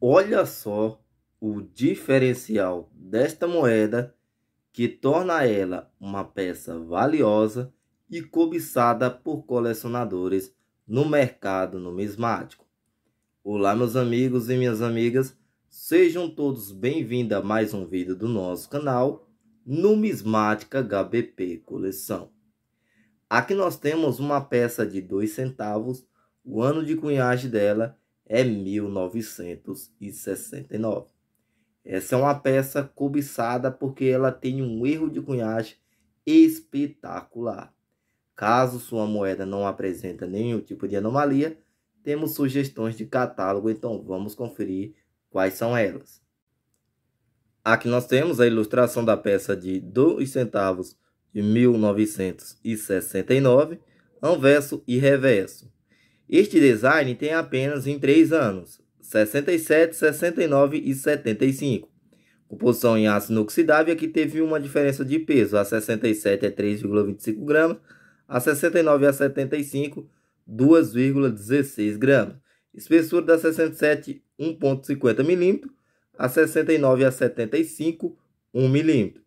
Olha só o diferencial desta moeda que torna ela uma peça valiosa e cobiçada por colecionadores no mercado numismático. Olá meus amigos e minhas amigas, sejam todos bem-vindos a mais um vídeo do nosso canal Numismática HBP Coleção. Aqui nós temos uma peça de 2 centavos, o ano de cunhagem dela é é 1969. Essa é uma peça cobiçada porque ela tem um erro de cunhagem espetacular. Caso sua moeda não apresenta nenhum tipo de anomalia, temos sugestões de catálogo, então vamos conferir quais são elas. Aqui nós temos a ilustração da peça de 2 centavos de 1969, anverso e reverso. Este design tem apenas em 3 anos, 67, 69 e 75. Composição em aço inoxidável que teve uma diferença de peso, a 67 é 3,25 gramas, a 69 é a 75, 2,16 gramas. Espessura da 67, 1,50 é milímetro, a 69 a 75, 1 milímetro.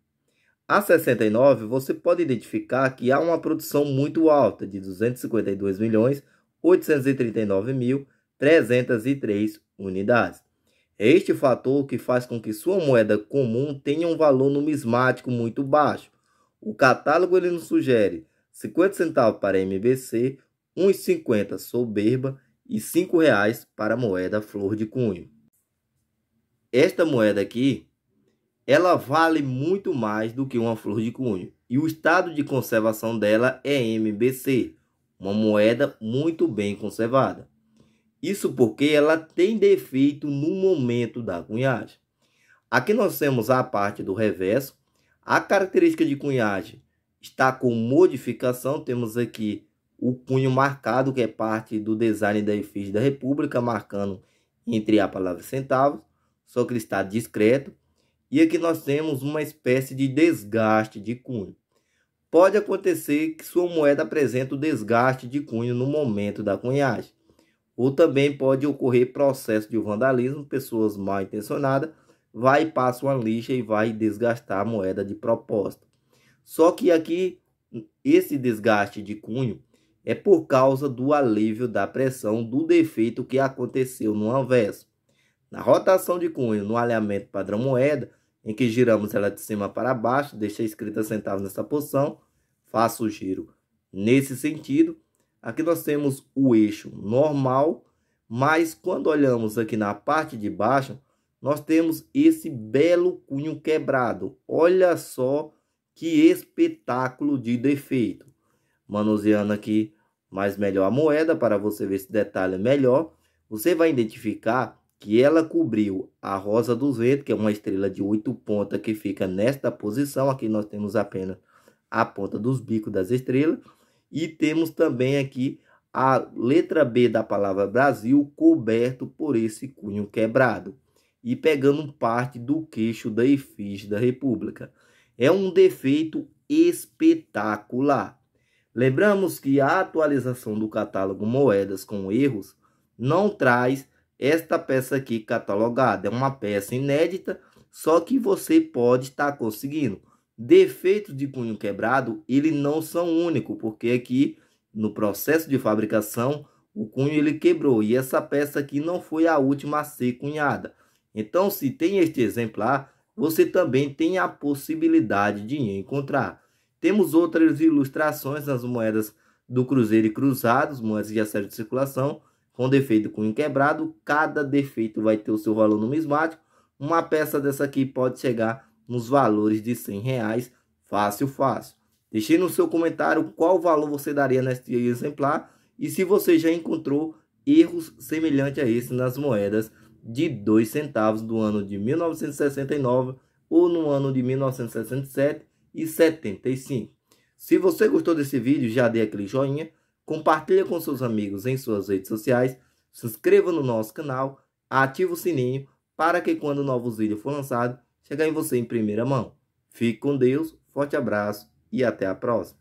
A 69 você pode identificar que há uma produção muito alta de 252 milhões 839.303 unidades. É este fator que faz com que sua moeda comum tenha um valor numismático muito baixo. O catálogo ele nos sugere 50 centavos para MBC, 1,50 soberba e 5 reais para a moeda flor de cunho. Esta moeda aqui, ela vale muito mais do que uma flor de cunho e o estado de conservação dela é MBC, uma moeda muito bem conservada. Isso porque ela tem defeito no momento da cunhagem. Aqui nós temos a parte do reverso. A característica de cunhagem está com modificação. Temos aqui o cunho marcado, que é parte do design da efígie da República, marcando entre a palavra centavos, só que ele está discreto. E aqui nós temos uma espécie de desgaste de cunho pode acontecer que sua moeda apresente o desgaste de cunho no momento da cunhagem. Ou também pode ocorrer processo de vandalismo, pessoas mal intencionadas vai e passa uma lixa e vai desgastar a moeda de propósito. Só que aqui esse desgaste de cunho é por causa do alívio da pressão do defeito que aconteceu no anverso. Na rotação de cunho no alinhamento padrão moeda, em que giramos ela de cima para baixo, deixa escrita centavos nessa posição faço o giro nesse sentido. Aqui nós temos o eixo normal, mas quando olhamos aqui na parte de baixo, nós temos esse belo cunho quebrado. Olha só que espetáculo de defeito. Manuseando aqui mais melhor a moeda para você ver esse detalhe melhor, você vai identificar que ela cobriu a Rosa dos Ventos, que é uma estrela de oito pontas que fica nesta posição. Aqui nós temos apenas a ponta dos bicos das estrelas. E temos também aqui a letra B da palavra Brasil coberto por esse cunho quebrado e pegando parte do queixo da efígie da República. É um defeito espetacular. Lembramos que a atualização do catálogo Moedas com erros não traz esta peça aqui catalogada é uma peça inédita, só que você pode estar tá conseguindo. Defeitos de cunho quebrado, ele não são único, porque aqui no processo de fabricação o cunho ele quebrou e essa peça aqui não foi a última a ser cunhada. Então, se tem este exemplar, você também tem a possibilidade de encontrar. Temos outras ilustrações nas moedas do Cruzeiro e Cruzados, moedas de acesso de circulação, com defeito com quebrado, cada defeito vai ter o seu valor numismático. Uma peça dessa aqui pode chegar nos valores de 100 reais, fácil, fácil. Deixe no seu comentário qual valor você daria neste exemplar e se você já encontrou erros semelhantes a esse nas moedas de 2 centavos do ano de 1969 ou no ano de 1967 e 75. Se você gostou desse vídeo, já dê aquele joinha compartilhe com seus amigos em suas redes sociais, se inscreva no nosso canal, ative o sininho para que quando novos vídeos for lançado, chegue em você em primeira mão. Fique com Deus, forte abraço e até a próxima.